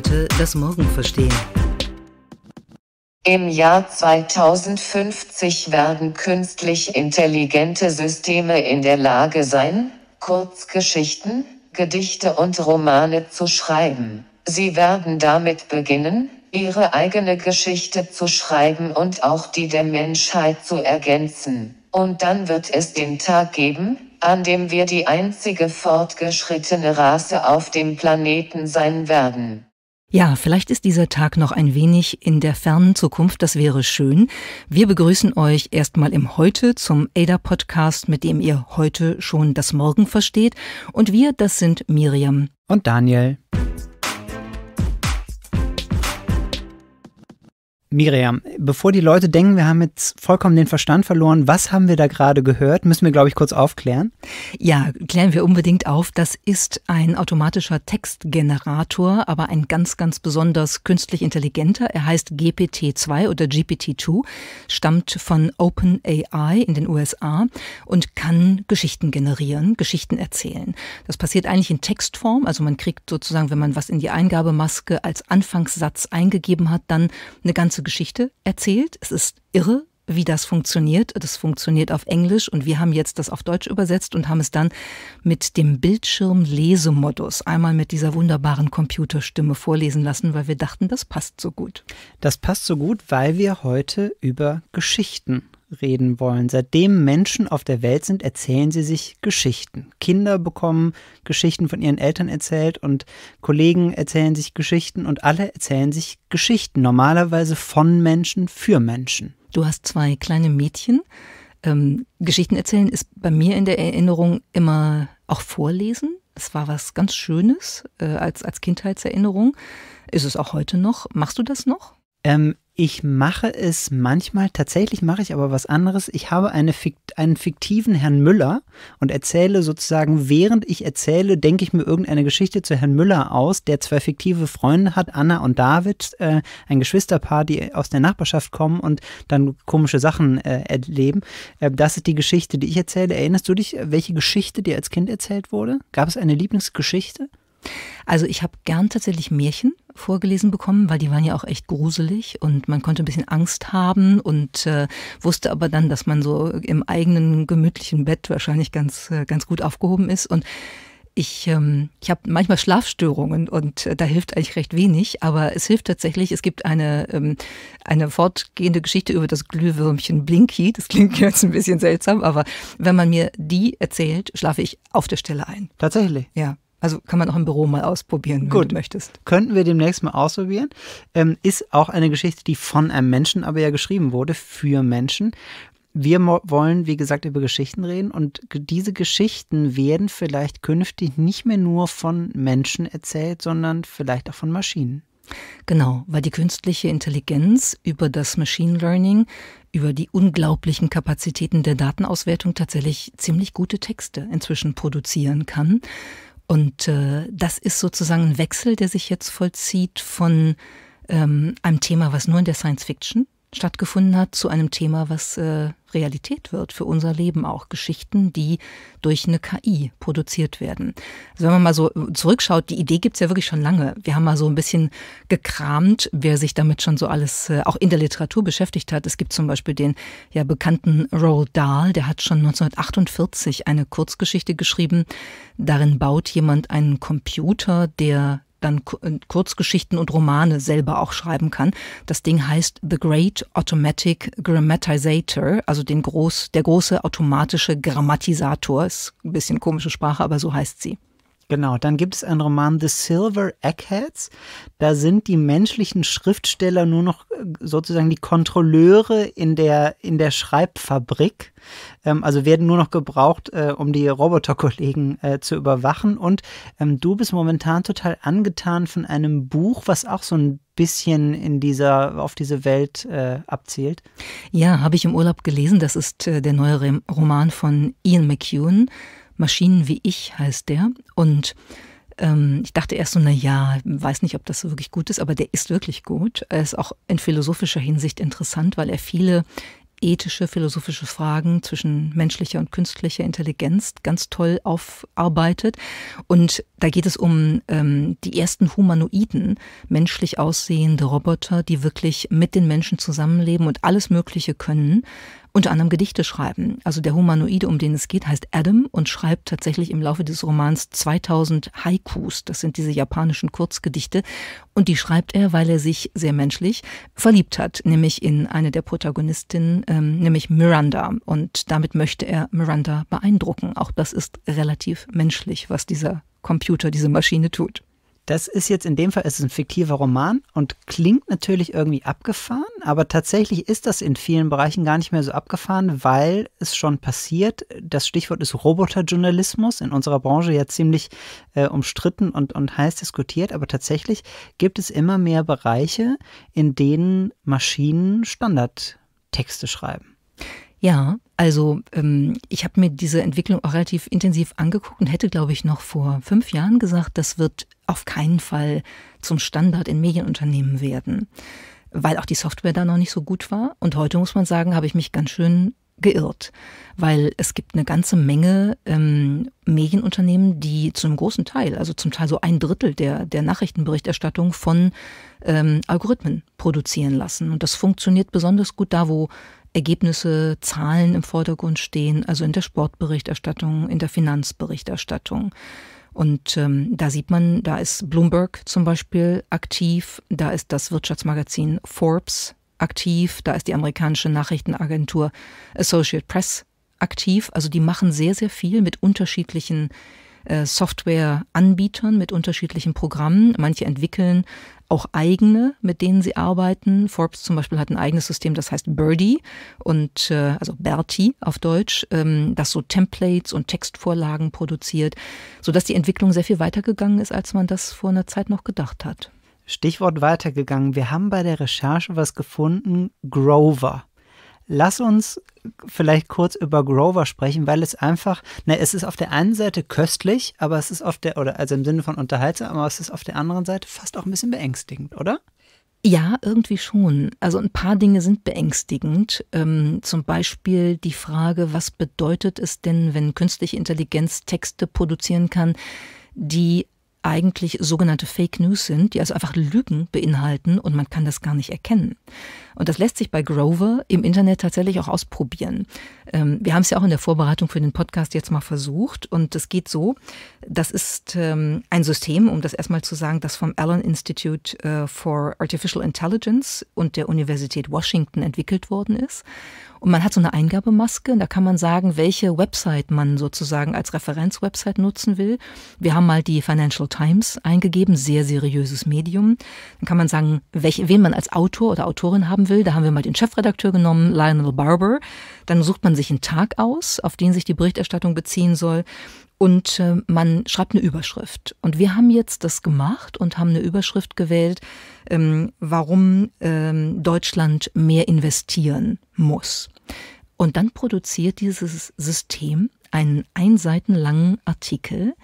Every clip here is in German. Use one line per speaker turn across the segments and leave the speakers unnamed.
heute das Morgen verstehen.
Im Jahr 2050 werden künstlich intelligente Systeme in der Lage sein, Kurzgeschichten, Gedichte und Romane zu schreiben. Sie werden damit beginnen, ihre eigene Geschichte zu schreiben und auch die der Menschheit zu ergänzen. Und dann wird es den Tag geben, an dem wir die einzige fortgeschrittene Rasse auf dem Planeten sein werden.
Ja, vielleicht ist dieser Tag noch ein wenig in der fernen Zukunft, das wäre schön. Wir begrüßen euch erstmal im Heute zum ADA-Podcast, mit dem ihr heute schon das Morgen versteht. Und wir, das sind Miriam und Daniel.
Miriam, bevor die Leute denken, wir haben jetzt vollkommen den Verstand verloren, was haben wir da gerade gehört? Müssen wir, glaube ich, kurz aufklären.
Ja, klären wir unbedingt auf. Das ist ein automatischer Textgenerator, aber ein ganz, ganz besonders künstlich intelligenter. Er heißt GPT-2 oder GPT-2, stammt von OpenAI in den USA und kann Geschichten generieren, Geschichten erzählen. Das passiert eigentlich in Textform. Also man kriegt sozusagen, wenn man was in die Eingabemaske als Anfangssatz eingegeben hat, dann eine ganze ganze Geschichte erzählt. Es ist irre, wie das funktioniert. Das funktioniert auf Englisch und wir haben jetzt das auf Deutsch übersetzt und haben es dann mit dem Bildschirmlesemodus einmal mit dieser wunderbaren Computerstimme vorlesen lassen, weil wir dachten, das passt so gut.
Das passt so gut, weil wir heute über Geschichten reden wollen. Seitdem Menschen auf der Welt sind, erzählen sie sich Geschichten. Kinder bekommen Geschichten von ihren Eltern erzählt und Kollegen erzählen sich Geschichten und alle erzählen sich Geschichten, normalerweise von Menschen für Menschen. Du hast zwei kleine Mädchen. Ähm, Geschichten erzählen ist bei mir
in der Erinnerung immer auch vorlesen. Es war was ganz Schönes äh, als, als
Kindheitserinnerung. Ist es auch heute noch? Machst du das noch? Ähm, ich mache es manchmal, tatsächlich mache ich aber was anderes. Ich habe eine Fikt einen fiktiven Herrn Müller und erzähle sozusagen, während ich erzähle, denke ich mir irgendeine Geschichte zu Herrn Müller aus, der zwei fiktive Freunde hat, Anna und David, äh, ein Geschwisterpaar, die aus der Nachbarschaft kommen und dann komische Sachen äh, erleben. Äh, das ist die Geschichte, die ich erzähle. Erinnerst du dich, welche Geschichte dir als Kind erzählt wurde? Gab es eine Lieblingsgeschichte? Also ich habe
gern tatsächlich Märchen vorgelesen bekommen, weil die waren ja auch echt gruselig und man konnte ein bisschen Angst haben und äh, wusste aber dann, dass man so im eigenen gemütlichen Bett wahrscheinlich ganz äh, ganz gut aufgehoben ist und ich, ähm, ich habe manchmal Schlafstörungen und äh, da hilft eigentlich recht wenig, aber es hilft tatsächlich. Es gibt eine, ähm, eine fortgehende Geschichte über das Glühwürmchen Blinky. Das klingt jetzt ein bisschen seltsam, aber wenn man mir die
erzählt, schlafe ich auf der Stelle ein. Tatsächlich? Ja. Also kann man auch im Büro mal ausprobieren, wenn Gut. du möchtest. Könnten wir demnächst mal ausprobieren. Ähm, ist auch eine Geschichte, die von einem Menschen aber ja geschrieben wurde, für Menschen. Wir wollen, wie gesagt, über Geschichten reden und diese Geschichten werden vielleicht künftig nicht mehr nur von Menschen erzählt, sondern vielleicht auch von Maschinen. Genau, weil die künstliche Intelligenz über das
Machine Learning, über die unglaublichen Kapazitäten der Datenauswertung tatsächlich ziemlich gute Texte inzwischen produzieren kann. Und äh, das ist sozusagen ein Wechsel, der sich jetzt vollzieht von ähm, einem Thema, was nur in der Science Fiction stattgefunden hat zu einem Thema, was äh, Realität wird für unser Leben auch. Geschichten, die durch eine KI produziert werden. Also wenn man mal so äh, zurückschaut, die Idee gibt's ja wirklich schon lange. Wir haben mal so ein bisschen gekramt, wer sich damit schon so alles äh, auch in der Literatur beschäftigt hat. Es gibt zum Beispiel den ja bekannten Roald Dahl, der hat schon 1948 eine Kurzgeschichte geschrieben. Darin baut jemand einen Computer, der dann äh, Kurzgeschichten und Romane selber auch schreiben kann. Das Ding heißt The Great Automatic Grammatizator, also den groß, der große automatische Grammatisator.
Ist ein bisschen komische Sprache, aber so heißt sie. Genau, dann gibt es einen Roman The Silver Eggheads. Da sind die menschlichen Schriftsteller nur noch äh, sozusagen die Kontrolleure in der, in der Schreibfabrik. Ähm, also werden nur noch gebraucht, äh, um die Roboterkollegen äh, zu überwachen. Und ähm, du bist momentan total angetan von einem Buch, was auch so ein bisschen in dieser, auf diese Welt äh, abzielt.
Ja, habe ich im Urlaub gelesen. Das ist äh, der neue Roman von Ian McEwan. Maschinen wie ich heißt der. Und ähm, ich dachte erst so, na ja, weiß nicht, ob das so wirklich gut ist, aber der ist wirklich gut. Er ist auch in philosophischer Hinsicht interessant, weil er viele ethische, philosophische Fragen zwischen menschlicher und künstlicher Intelligenz ganz toll aufarbeitet. Und da geht es um ähm, die ersten humanoiden, menschlich aussehende Roboter, die wirklich mit den Menschen zusammenleben und alles Mögliche können unter anderem Gedichte schreiben. Also der Humanoide, um den es geht, heißt Adam und schreibt tatsächlich im Laufe des Romans 2000 Haikus. Das sind diese japanischen Kurzgedichte. Und die schreibt er, weil er sich sehr menschlich verliebt hat, nämlich in eine der Protagonistinnen, ähm, nämlich Miranda. Und damit möchte er Miranda beeindrucken.
Auch das ist relativ menschlich, was dieser Computer, diese Maschine tut das ist jetzt in dem Fall, es ein fiktiver Roman und klingt natürlich irgendwie abgefahren, aber tatsächlich ist das in vielen Bereichen gar nicht mehr so abgefahren, weil es schon passiert. Das Stichwort ist Roboterjournalismus, in unserer Branche ja ziemlich äh, umstritten und, und heiß diskutiert, aber tatsächlich gibt es immer mehr Bereiche, in denen Maschinen Standardtexte schreiben.
Ja, also ähm, ich habe mir diese Entwicklung auch relativ intensiv angeguckt und hätte, glaube ich, noch vor fünf Jahren gesagt, das wird auf keinen Fall zum Standard in Medienunternehmen werden, weil auch die Software da noch nicht so gut war. Und heute muss man sagen, habe ich mich ganz schön geirrt, weil es gibt eine ganze Menge ähm, Medienunternehmen, die zu einem großen Teil, also zum Teil so ein Drittel der, der Nachrichtenberichterstattung von ähm, Algorithmen produzieren lassen. Und das funktioniert besonders gut da, wo Ergebnisse, Zahlen im Vordergrund stehen, also in der Sportberichterstattung, in der Finanzberichterstattung. Und ähm, da sieht man, da ist Bloomberg zum Beispiel aktiv, da ist das Wirtschaftsmagazin Forbes aktiv, da ist die amerikanische Nachrichtenagentur Associate Press aktiv. Also die machen sehr, sehr viel mit unterschiedlichen äh, Softwareanbietern mit unterschiedlichen Programmen. Manche entwickeln auch eigene, mit denen sie arbeiten. Forbes zum Beispiel hat ein eigenes System, das heißt Birdie und äh, also Bertie auf Deutsch, ähm, das so Templates und Textvorlagen produziert, sodass die Entwicklung sehr viel weitergegangen ist, als man das vor einer Zeit noch
gedacht hat. Stichwort weitergegangen. Wir haben bei der Recherche was gefunden, Grover. Lass uns vielleicht kurz über Grover sprechen, weil es einfach, ne, es ist auf der einen Seite köstlich, aber es ist auf der, oder also im Sinne von unterhaltsam, aber es ist auf der anderen Seite fast auch ein bisschen beängstigend, oder?
Ja, irgendwie schon. Also ein paar Dinge sind beängstigend. Ähm, zum Beispiel die Frage, was bedeutet es denn, wenn künstliche Intelligenz Texte produzieren kann, die eigentlich sogenannte Fake News sind, die also einfach Lügen beinhalten und man kann das gar nicht erkennen. Und das lässt sich bei Grover im Internet tatsächlich auch ausprobieren. Ähm, wir haben es ja auch in der Vorbereitung für den Podcast jetzt mal versucht und es geht so, das ist ähm, ein System, um das erstmal zu sagen, das vom Allen Institute äh, for Artificial Intelligence und der Universität Washington entwickelt worden ist. Und man hat so eine Eingabemaske und da kann man sagen, welche Website man sozusagen als Referenzwebsite nutzen will. Wir haben mal die Financial Times eingegeben, sehr seriöses Medium. Dann kann man sagen, welch, wen man als Autor oder Autorin haben will. Da haben wir mal den Chefredakteur genommen, Lionel Barber. Dann sucht man sich einen Tag aus, auf den sich die Berichterstattung beziehen soll und äh, man schreibt eine Überschrift. Und wir haben jetzt das gemacht und haben eine Überschrift gewählt, ähm, warum ähm, Deutschland mehr investieren muss. Und dann produziert dieses System einen einseitenlangen Artikel,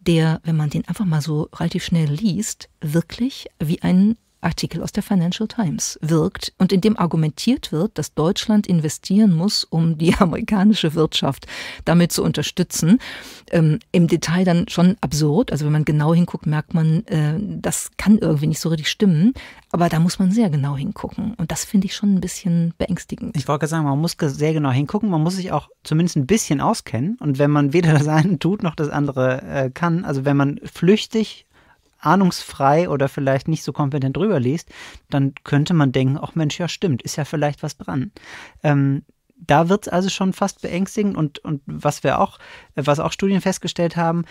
der, wenn man den einfach mal so relativ schnell liest, wirklich wie ein Artikel aus der Financial Times, wirkt und in dem argumentiert wird, dass Deutschland investieren muss, um die amerikanische Wirtschaft damit zu unterstützen. Ähm, Im Detail dann schon absurd. Also wenn man genau hinguckt, merkt man, äh, das kann irgendwie nicht so richtig stimmen. Aber da muss man sehr genau hingucken. Und das finde ich schon ein bisschen
beängstigend. Ich wollte sagen, man muss sehr genau hingucken. Man muss sich auch zumindest ein bisschen auskennen. Und wenn man weder das eine tut noch das andere äh, kann, also wenn man flüchtig ahnungsfrei oder vielleicht nicht so kompetent drüber liest, dann könnte man denken, ach Mensch, ja stimmt, ist ja vielleicht was dran. Ähm, da wird es also schon fast beängstigend und, und was wir auch, was auch Studien festgestellt haben,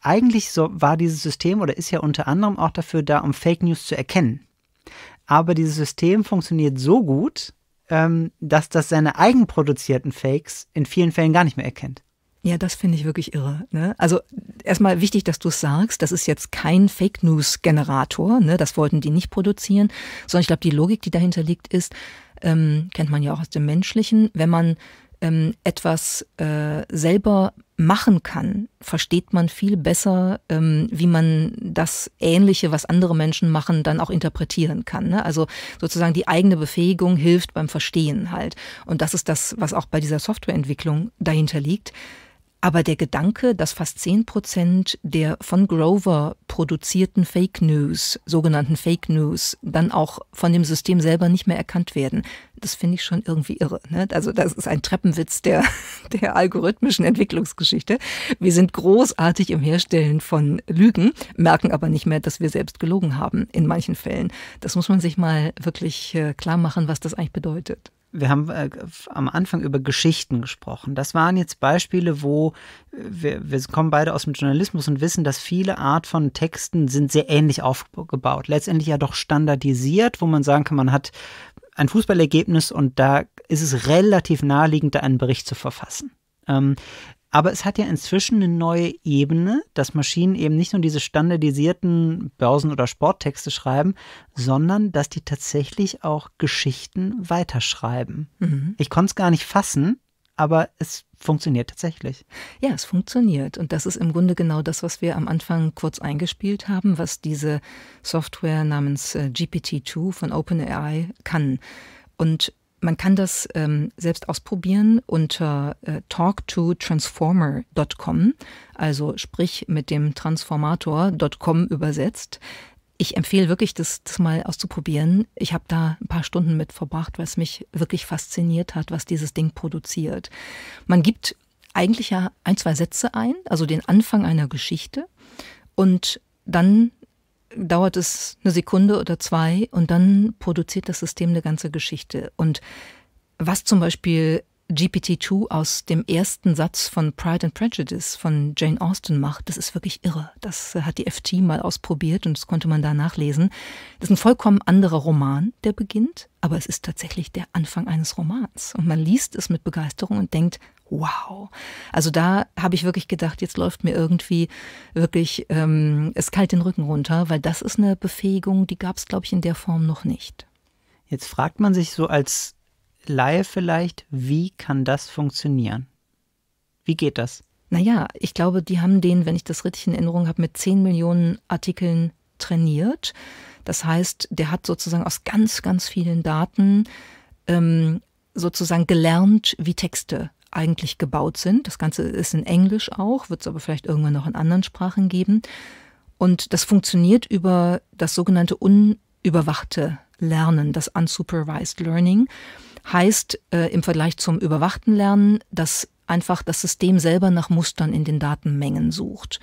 eigentlich so war dieses System oder ist ja unter anderem auch dafür da, um Fake News zu erkennen. Aber dieses System funktioniert so gut, ähm, dass das seine eigenproduzierten Fakes in vielen Fällen gar nicht mehr erkennt.
Ja, das finde ich wirklich irre. Ne? Also erstmal wichtig, dass du es sagst, das ist jetzt kein Fake News-Generator, ne? das wollten die nicht produzieren, sondern ich glaube, die Logik, die dahinter liegt, ist, ähm, kennt man ja auch aus dem Menschlichen, wenn man ähm, etwas äh, selber machen kann, versteht man viel besser, ähm, wie man das Ähnliche, was andere Menschen machen, dann auch interpretieren kann. Ne? Also sozusagen die eigene Befähigung hilft beim Verstehen halt. Und das ist das, was auch bei dieser Softwareentwicklung dahinter liegt aber der Gedanke, dass fast 10 Prozent der von Grover produzierten Fake News, sogenannten Fake News, dann auch von dem System selber nicht mehr erkannt werden, das finde ich schon irgendwie irre. Ne? Also das ist ein Treppenwitz der, der algorithmischen Entwicklungsgeschichte. Wir sind großartig im Herstellen von Lügen, merken aber nicht mehr, dass wir selbst gelogen haben in manchen Fällen. Das muss man sich mal wirklich äh, klar machen, was das eigentlich bedeutet
wir haben äh, am Anfang über Geschichten gesprochen. Das waren jetzt Beispiele, wo äh, wir, wir, kommen beide aus dem Journalismus und wissen, dass viele Art von Texten sind sehr ähnlich aufgebaut. Letztendlich ja doch standardisiert, wo man sagen kann, man hat ein Fußballergebnis und da ist es relativ naheliegend, da einen Bericht zu verfassen. Ähm, aber es hat ja inzwischen eine neue Ebene, dass Maschinen eben nicht nur diese standardisierten Börsen- oder Sporttexte schreiben, sondern dass die tatsächlich auch Geschichten weiterschreiben. Mhm. Ich konnte es gar nicht fassen, aber es funktioniert tatsächlich. Ja, es
funktioniert. Und das ist im Grunde genau das, was wir am Anfang kurz eingespielt haben, was diese Software namens äh, GPT-2 von OpenAI kann. Und man kann das ähm, selbst ausprobieren unter äh, talktotransformer.com, also sprich mit dem Transformator.com übersetzt. Ich empfehle wirklich, das, das mal auszuprobieren. Ich habe da ein paar Stunden mit verbracht, weil es mich wirklich fasziniert hat, was dieses Ding produziert. Man gibt eigentlich ja ein, zwei Sätze ein, also den Anfang einer Geschichte und dann dauert es eine Sekunde oder zwei und dann produziert das System eine ganze Geschichte. Und was zum Beispiel GPT-2 aus dem ersten Satz von Pride and Prejudice von Jane Austen macht, das ist wirklich irre. Das äh, hat die FT mal ausprobiert und das konnte man da nachlesen. Das ist ein vollkommen anderer Roman, der beginnt, aber es ist tatsächlich der Anfang eines Romans. Und man liest es mit Begeisterung und denkt, wow. Also da habe ich wirklich gedacht, jetzt läuft mir irgendwie wirklich ähm, es kalt den Rücken runter, weil das ist eine Befähigung, die gab es, glaube ich, in der Form noch nicht.
Jetzt fragt man sich so als Laie vielleicht, wie kann das funktionieren? Wie geht das?
Naja, ich glaube, die haben den, wenn ich das richtig in Erinnerung habe, mit 10 Millionen Artikeln trainiert. Das heißt, der hat sozusagen aus ganz, ganz vielen Daten ähm, sozusagen gelernt, wie Texte eigentlich gebaut sind. Das Ganze ist in Englisch auch, wird es aber vielleicht irgendwann noch in anderen Sprachen geben. Und das funktioniert über das sogenannte unüberwachte Lernen, das Unsupervised Learning. Heißt äh, im Vergleich zum überwachten Lernen, dass einfach das System selber nach Mustern in den Datenmengen sucht.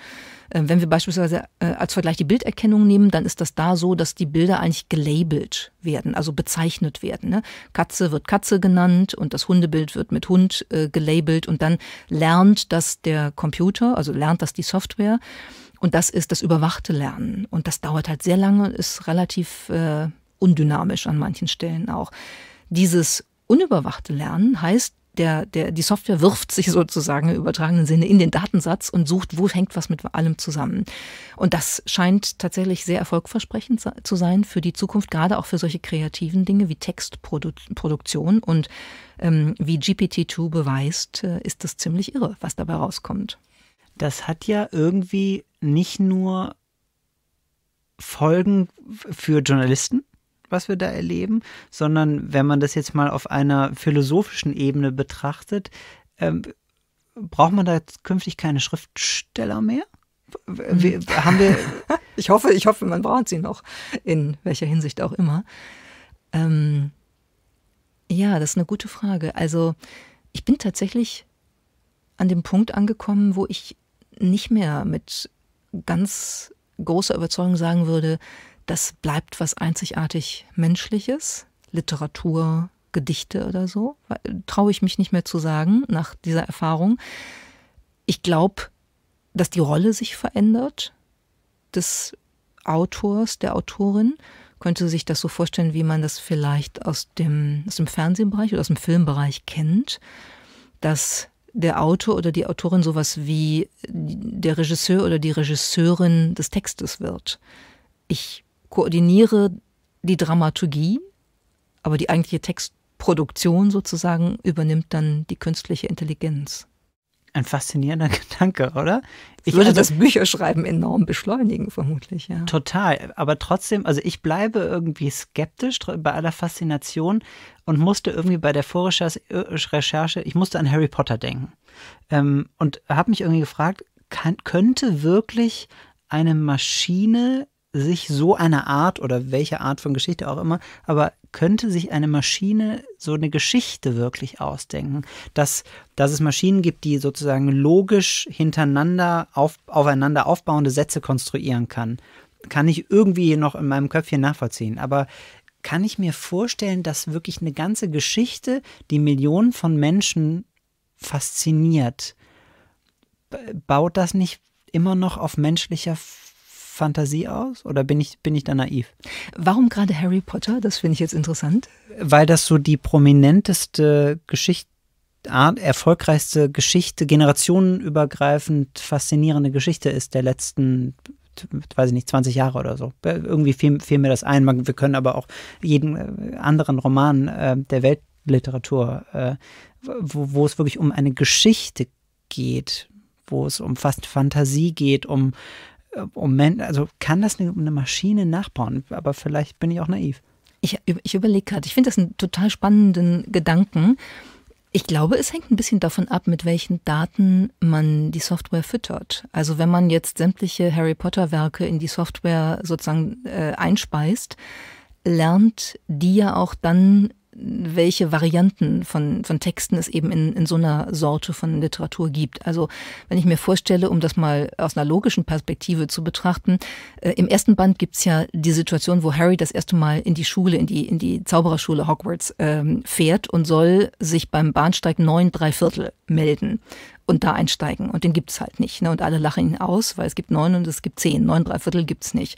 Äh, wenn wir beispielsweise äh, als Vergleich die Bilderkennung nehmen, dann ist das da so, dass die Bilder eigentlich gelabelt werden, also bezeichnet werden. Ne? Katze wird Katze genannt und das Hundebild wird mit Hund äh, gelabelt und dann lernt das der Computer, also lernt das die Software. Und das ist das überwachte Lernen. Und das dauert halt sehr lange und ist relativ äh, undynamisch an manchen Stellen auch dieses Unüberwachte Lernen heißt, der, der, die Software wirft sich sozusagen im übertragenen Sinne in den Datensatz und sucht, wo hängt was mit allem zusammen. Und das scheint tatsächlich sehr erfolgversprechend zu sein für die Zukunft, gerade auch für solche kreativen Dinge wie Textproduktion. Und ähm, wie GPT-2 beweist, äh, ist das ziemlich irre, was dabei rauskommt.
Das hat ja irgendwie nicht nur Folgen für Journalisten, was wir da erleben, sondern wenn man das jetzt mal auf einer philosophischen Ebene betrachtet, ähm, braucht man da künftig keine Schriftsteller mehr? Wir, hm. haben wir ich hoffe, ich hoffe, man braucht sie
noch, in welcher Hinsicht auch immer. Ähm, ja, das ist eine gute Frage. Also ich bin tatsächlich an dem Punkt angekommen, wo ich nicht mehr mit ganz großer Überzeugung sagen würde, das bleibt was einzigartig Menschliches, Literatur, Gedichte oder so, traue ich mich nicht mehr zu sagen nach dieser Erfahrung. Ich glaube, dass die Rolle sich verändert des Autors, der Autorin. Könnte sich das so vorstellen, wie man das vielleicht aus dem, aus dem Fernsehbereich oder aus dem Filmbereich kennt, dass der Autor oder die Autorin sowas wie der Regisseur oder die Regisseurin des Textes wird. Ich koordiniere die Dramaturgie, aber die eigentliche Textproduktion sozusagen übernimmt dann die künstliche Intelligenz. Ein
faszinierender Gedanke, oder? Ich würde also, das Bücherschreiben enorm beschleunigen, vermutlich, ja. Total. Aber trotzdem, also ich bleibe irgendwie skeptisch bei aller Faszination und musste irgendwie bei der Vorrecherche, ich musste an Harry Potter denken. Ähm, und habe mich irgendwie gefragt, kann, könnte wirklich eine Maschine sich so eine Art oder welche Art von Geschichte auch immer, aber könnte sich eine Maschine so eine Geschichte wirklich ausdenken? Dass, dass es Maschinen gibt, die sozusagen logisch hintereinander auf, aufeinander aufbauende Sätze konstruieren kann, kann ich irgendwie noch in meinem Köpfchen nachvollziehen. Aber kann ich mir vorstellen, dass wirklich eine ganze Geschichte, die Millionen von Menschen fasziniert, baut das nicht immer noch auf menschlicher Fantasie aus oder bin ich, bin ich da naiv? Warum gerade Harry Potter? Das finde ich jetzt interessant. Weil das so die prominenteste Geschichte erfolgreichste Geschichte, generationenübergreifend faszinierende Geschichte ist der letzten weiß ich nicht, 20 Jahre oder so. Äh, irgendwie fiel, fiel, mir das ein. Wir können aber auch jeden äh, anderen Roman äh, der Weltliteratur, äh, wo, wo, es wirklich um eine Geschichte geht, wo es um fast Fantasie geht, um Moment, also kann das eine, eine Maschine nachbauen? Aber vielleicht bin ich auch naiv. Ich, ich überlege gerade, ich finde das einen total spannenden
Gedanken. Ich glaube, es hängt ein bisschen davon ab, mit welchen Daten man die Software füttert. Also wenn man jetzt sämtliche Harry Potter-Werke in die Software sozusagen äh, einspeist, lernt die ja auch dann welche Varianten von, von Texten es eben in, in so einer Sorte von Literatur gibt. Also wenn ich mir vorstelle, um das mal aus einer logischen Perspektive zu betrachten, äh, im ersten Band gibt es ja die Situation, wo Harry das erste Mal in die Schule, in die, in die Zaubererschule Hogwarts ähm, fährt und soll sich beim Bahnsteig 9 Dreiviertel melden und da einsteigen. Und den gibt es halt nicht. Ne? Und alle lachen ihn aus, weil es gibt neun und es gibt zehn. Neun, Dreiviertel gibt es nicht.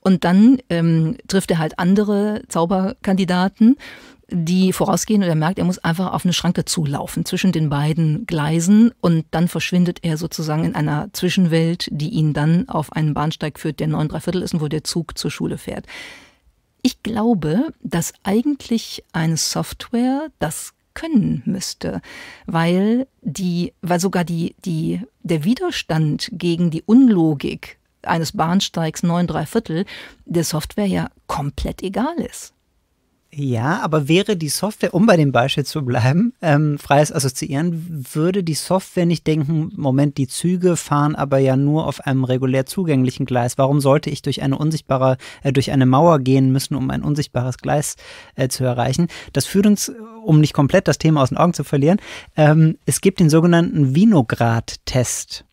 Und dann ähm, trifft er halt andere Zauberkandidaten die vorausgehen und er merkt, er muss einfach auf eine Schranke zulaufen zwischen den beiden Gleisen und dann verschwindet er sozusagen in einer Zwischenwelt, die ihn dann auf einen Bahnsteig führt, der neun Dreiviertel ist und wo der Zug zur Schule fährt. Ich glaube, dass eigentlich eine Software das können müsste, weil die, weil sogar die, die, der Widerstand gegen die Unlogik eines Bahnsteigs neun Dreiviertel der Software ja komplett egal ist.
Ja, aber wäre die Software, um bei dem Beispiel zu bleiben, ähm, freies Assoziieren, würde die Software nicht denken, Moment, die Züge fahren aber ja nur auf einem regulär zugänglichen Gleis. Warum sollte ich durch eine unsichtbare, äh, durch eine Mauer gehen müssen, um ein unsichtbares Gleis äh, zu erreichen? Das führt uns, um nicht komplett das Thema aus den Augen zu verlieren, ähm, es gibt den sogenannten Vinograd-Test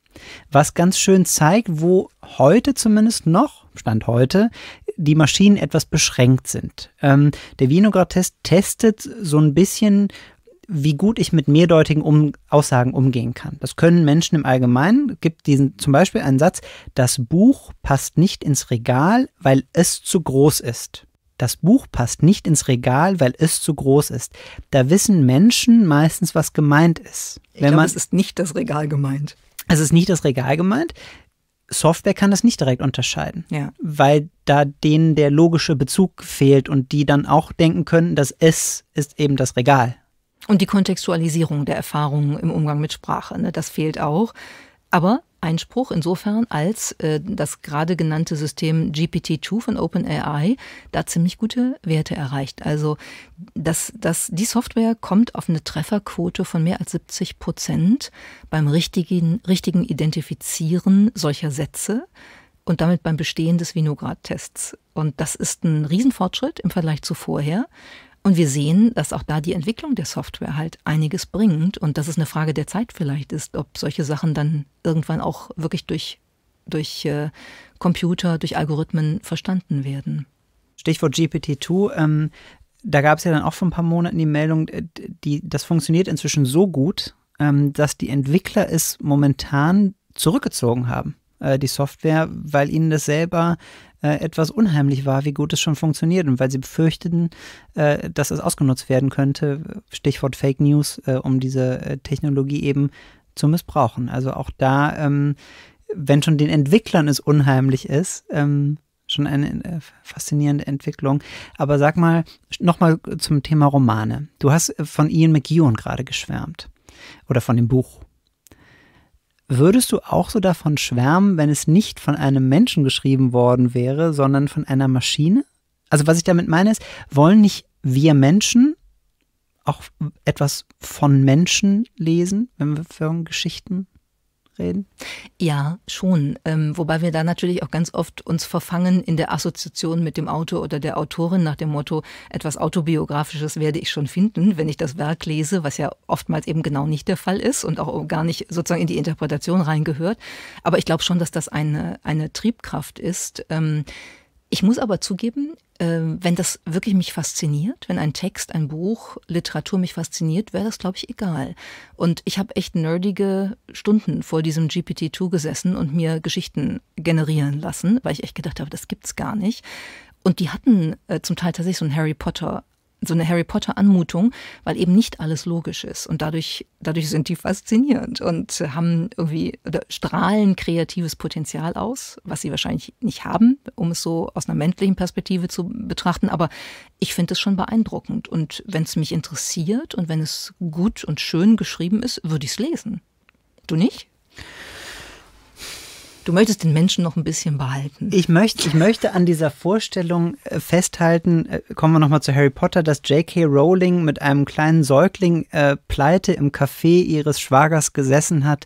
was ganz schön zeigt, wo heute zumindest noch, Stand heute, die Maschinen etwas beschränkt sind. Ähm, der Vinograd-Test testet so ein bisschen, wie gut ich mit mehrdeutigen um Aussagen umgehen kann. Das können Menschen im Allgemeinen. Gibt diesen zum Beispiel einen Satz: Das Buch passt nicht ins Regal, weil es zu groß ist. Das Buch passt nicht ins Regal, weil es zu groß ist. Da wissen Menschen meistens, was gemeint ist. Ich Wenn glaub, man, es ist nicht das Regal gemeint. Es ist nicht das Regal gemeint. Software kann das nicht direkt unterscheiden, ja. weil da denen der logische Bezug fehlt und die dann auch denken können, das S ist eben das Regal.
Und die Kontextualisierung der Erfahrungen im Umgang mit Sprache, ne, das fehlt auch. Aber Einspruch insofern, als äh, das gerade genannte System GPT-2 von OpenAI da ziemlich gute Werte erreicht. Also das, das, die Software kommt auf eine Trefferquote von mehr als 70 Prozent beim richtigen, richtigen Identifizieren solcher Sätze und damit beim Bestehen des Vinograd-Tests. Und das ist ein Riesenfortschritt im Vergleich zu vorher. Und wir sehen, dass auch da die Entwicklung der Software halt einiges bringt und dass es eine Frage der Zeit vielleicht ist, ob solche Sachen dann
irgendwann auch wirklich durch, durch äh, Computer, durch Algorithmen verstanden werden. Stichwort GPT-2. Ähm, da gab es ja dann auch vor ein paar Monaten die Meldung, äh, die, das funktioniert inzwischen so gut, ähm, dass die Entwickler es momentan zurückgezogen haben. Äh, die Software, weil ihnen das selber äh, etwas unheimlich war, wie gut es schon funktioniert und weil sie befürchteten, äh, dass es ausgenutzt werden könnte, Stichwort Fake News, um diese Technologie eben zu missbrauchen. Also auch da, ähm, wenn schon den Entwicklern es unheimlich ist, ähm, schon eine faszinierende Entwicklung. Aber sag mal, nochmal zum Thema Romane. Du hast von Ian McEwan gerade geschwärmt. Oder von dem Buch. Würdest du auch so davon schwärmen, wenn es nicht von einem Menschen geschrieben worden wäre, sondern von einer Maschine? Also was ich damit meine ist, wollen nicht wir Menschen auch etwas von Menschen lesen, wenn wir von Geschichten reden?
Ja, schon. Ähm, wobei wir da natürlich auch ganz oft uns verfangen in der Assoziation mit dem Autor oder der Autorin nach dem Motto, etwas Autobiografisches werde ich schon finden, wenn ich das Werk lese, was ja oftmals eben genau nicht der Fall ist und auch gar nicht sozusagen in die Interpretation reingehört. Aber ich glaube schon, dass das eine, eine Triebkraft ist. Ähm, ich muss aber zugeben, ähm, wenn das wirklich mich fasziniert, wenn ein Text, ein Buch, Literatur mich fasziniert, wäre das, glaube ich, egal. Und ich habe echt nerdige Stunden vor diesem GPT-2 gesessen und mir Geschichten generieren lassen, weil ich echt gedacht habe, das gibt's gar nicht. Und die hatten äh, zum Teil tatsächlich so einen Harry Potter so eine Harry Potter Anmutung, weil eben nicht alles logisch ist und dadurch dadurch sind die faszinierend und haben irgendwie oder strahlen kreatives Potenzial aus, was sie wahrscheinlich nicht haben, um es so aus einer männlichen Perspektive zu betrachten, aber ich finde es schon beeindruckend und wenn es mich interessiert und wenn es gut und schön geschrieben ist, würde ich es lesen. Du nicht? Du möchtest den Menschen noch ein bisschen behalten.
Ich möchte, ich möchte an dieser Vorstellung äh, festhalten, äh, kommen wir nochmal zu Harry Potter, dass J.K. Rowling mit einem kleinen Säugling äh, pleite im Café ihres Schwagers gesessen hat,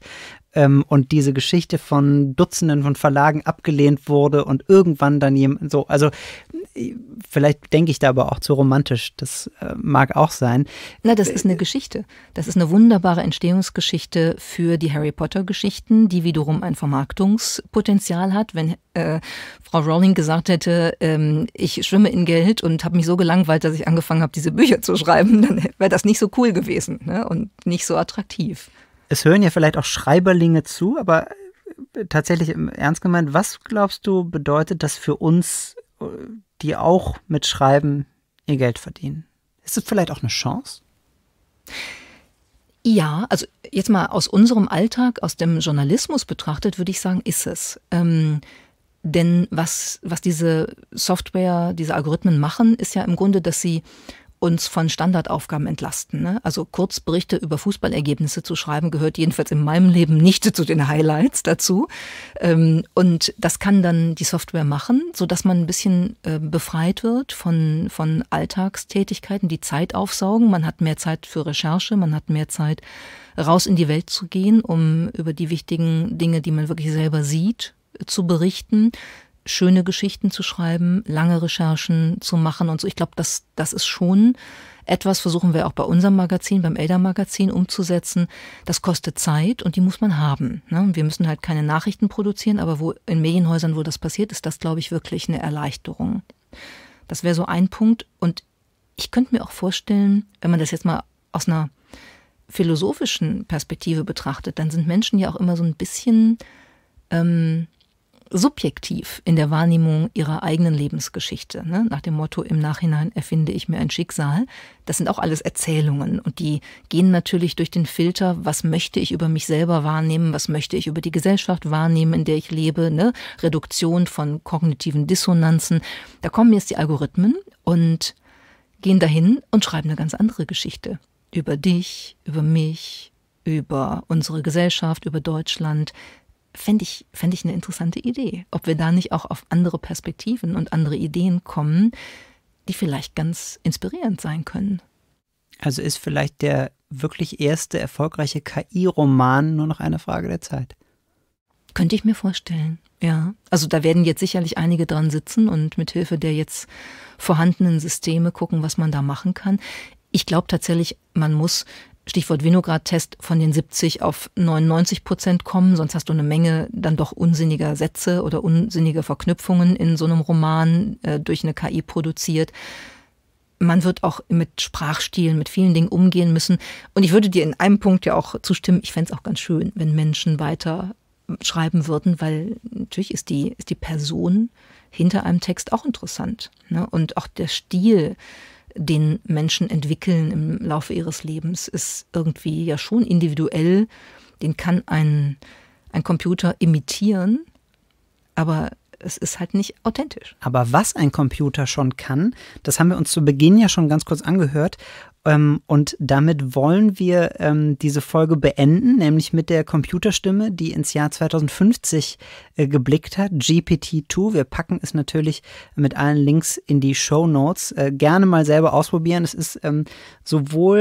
ähm, und diese Geschichte von Dutzenden von Verlagen abgelehnt wurde und irgendwann dann jemand so, also vielleicht denke ich da aber auch zu romantisch. Das äh, mag auch sein. Na, das ist eine äh,
Geschichte. Das ist eine wunderbare Entstehungsgeschichte für die Harry Potter-Geschichten, die wiederum ein Vermarktungspotenzial hat. Wenn äh, Frau Rowling gesagt hätte, ähm, ich schwimme in Geld und habe mich so gelangweilt, dass ich angefangen habe, diese Bücher zu schreiben, dann wäre das nicht so
cool gewesen ne? und nicht so attraktiv. Es hören ja vielleicht auch Schreiberlinge zu, aber äh, tatsächlich ähm, ernst gemeint, was glaubst du, bedeutet das für uns äh, die auch mit Schreiben ihr Geld verdienen. Ist das vielleicht auch eine Chance?
Ja, also jetzt mal aus unserem Alltag, aus dem Journalismus betrachtet, würde ich sagen, ist es. Ähm, denn was, was diese Software, diese Algorithmen machen, ist ja im Grunde, dass sie uns von Standardaufgaben entlasten. Ne? Also Kurzberichte über Fußballergebnisse zu schreiben, gehört jedenfalls in meinem Leben nicht zu den Highlights dazu. Ähm, und das kann dann die Software machen, sodass man ein bisschen äh, befreit wird von, von Alltagstätigkeiten, die Zeit aufsaugen. Man hat mehr Zeit für Recherche, man hat mehr Zeit, raus in die Welt zu gehen, um über die wichtigen Dinge, die man wirklich selber sieht, äh, zu berichten schöne Geschichten zu schreiben, lange Recherchen zu machen und so. Ich glaube, das, das ist schon etwas, versuchen wir auch bei unserem Magazin, beim Elder-Magazin umzusetzen. Das kostet Zeit und die muss man haben. Ne? Wir müssen halt keine Nachrichten produzieren, aber wo in Medienhäusern, wo das passiert, ist das, glaube ich, wirklich eine Erleichterung. Das wäre so ein Punkt. Und ich könnte mir auch vorstellen, wenn man das jetzt mal aus einer philosophischen Perspektive betrachtet, dann sind Menschen ja auch immer so ein bisschen ähm, subjektiv in der Wahrnehmung ihrer eigenen Lebensgeschichte. Ne? Nach dem Motto, im Nachhinein erfinde ich mir ein Schicksal. Das sind auch alles Erzählungen und die gehen natürlich durch den Filter, was möchte ich über mich selber wahrnehmen, was möchte ich über die Gesellschaft wahrnehmen, in der ich lebe, ne? Reduktion von kognitiven Dissonanzen. Da kommen jetzt die Algorithmen und gehen dahin und schreiben eine ganz andere Geschichte. Über dich, über mich, über unsere Gesellschaft, über Deutschland fände ich, fänd ich eine interessante Idee. Ob wir da nicht auch auf andere Perspektiven und andere Ideen kommen, die vielleicht ganz inspirierend sein können.
Also ist vielleicht der wirklich erste erfolgreiche KI-Roman nur noch eine Frage der Zeit.
Könnte ich mir vorstellen, ja. Also da werden jetzt sicherlich einige dran sitzen und mit Hilfe der jetzt vorhandenen Systeme gucken, was man da machen kann. Ich glaube tatsächlich, man muss Stichwort Vinograd-Test von den 70 auf 99 Prozent kommen, sonst hast du eine Menge dann doch unsinniger Sätze oder unsinnige Verknüpfungen in so einem Roman äh, durch eine KI produziert. Man wird auch mit Sprachstilen, mit vielen Dingen umgehen müssen. Und ich würde dir in einem Punkt ja auch zustimmen, ich fände es auch ganz schön, wenn Menschen weiter schreiben würden, weil natürlich ist die, ist die Person hinter einem Text auch interessant. Ne? Und auch der Stil den Menschen entwickeln im Laufe ihres Lebens, ist irgendwie ja schon individuell. Den kann ein, ein Computer imitieren, aber
es ist halt nicht authentisch. Aber was ein Computer schon kann, das haben wir uns zu Beginn ja schon ganz kurz angehört. Ähm, und damit wollen wir ähm, diese Folge beenden, nämlich mit der Computerstimme, die ins Jahr 2050 äh, geblickt hat, GPT-2. Wir packen es natürlich mit allen Links in die Show Notes. Äh, gerne mal selber ausprobieren. Es ist ähm, sowohl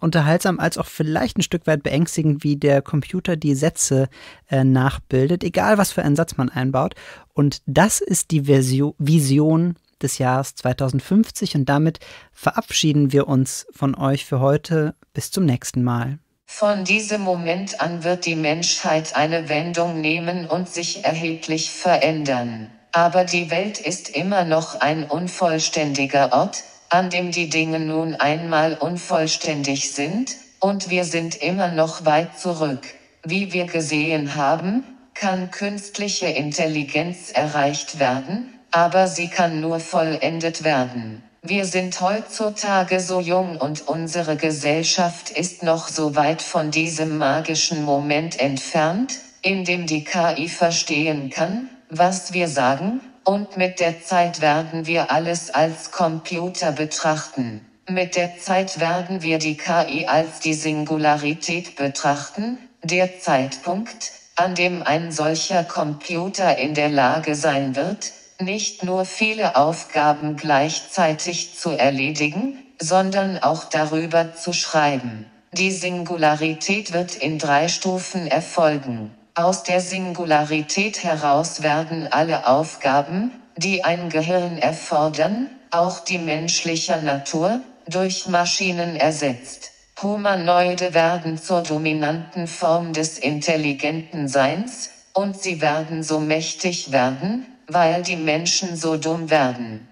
unterhaltsam als auch vielleicht ein Stück weit beängstigend, wie der Computer die Sätze äh, nachbildet, egal was für einen Satz man einbaut. Und das ist die Version, Vision des Jahres 2050 und damit verabschieden wir uns von euch für heute. Bis zum nächsten Mal.
Von diesem Moment an wird die Menschheit eine Wendung nehmen und sich erheblich verändern. Aber die Welt ist immer noch ein unvollständiger Ort, an dem die Dinge nun einmal unvollständig sind, und wir sind immer noch weit zurück. Wie wir gesehen haben, kann künstliche Intelligenz erreicht werden, aber sie kann nur vollendet werden. Wir sind heutzutage so jung und unsere Gesellschaft ist noch so weit von diesem magischen Moment entfernt, in dem die KI verstehen kann, was wir sagen, und mit der Zeit werden wir alles als Computer betrachten. Mit der Zeit werden wir die KI als die Singularität betrachten, der Zeitpunkt, an dem ein solcher Computer in der Lage sein wird, nicht nur viele Aufgaben gleichzeitig zu erledigen, sondern auch darüber zu schreiben. Die Singularität wird in drei Stufen erfolgen. Aus der Singularität heraus werden alle Aufgaben, die ein Gehirn erfordern, auch die menschlicher Natur, durch Maschinen ersetzt. Humanoide werden zur dominanten Form des intelligenten Seins, und sie werden so mächtig werden, weil die Menschen so dumm werden.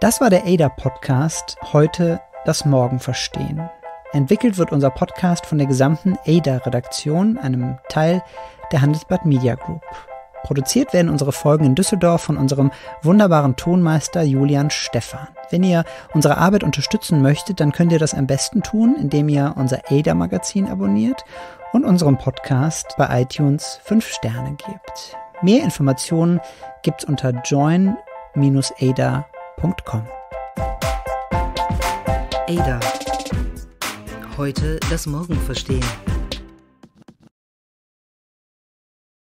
Das war der ADA-Podcast. Heute das Morgen verstehen. Entwickelt wird unser Podcast von der gesamten ADA-Redaktion, einem Teil der Handelsblatt Media Group. Produziert werden unsere Folgen in Düsseldorf von unserem wunderbaren Tonmeister Julian Stephan. Wenn ihr unsere Arbeit unterstützen möchtet, dann könnt ihr das am besten tun, indem ihr unser ADA-Magazin abonniert und unserem Podcast bei iTunes 5 Sterne gebt. Mehr Informationen gibt's unter join-ada.com.
Ada. Heute das Morgen verstehen.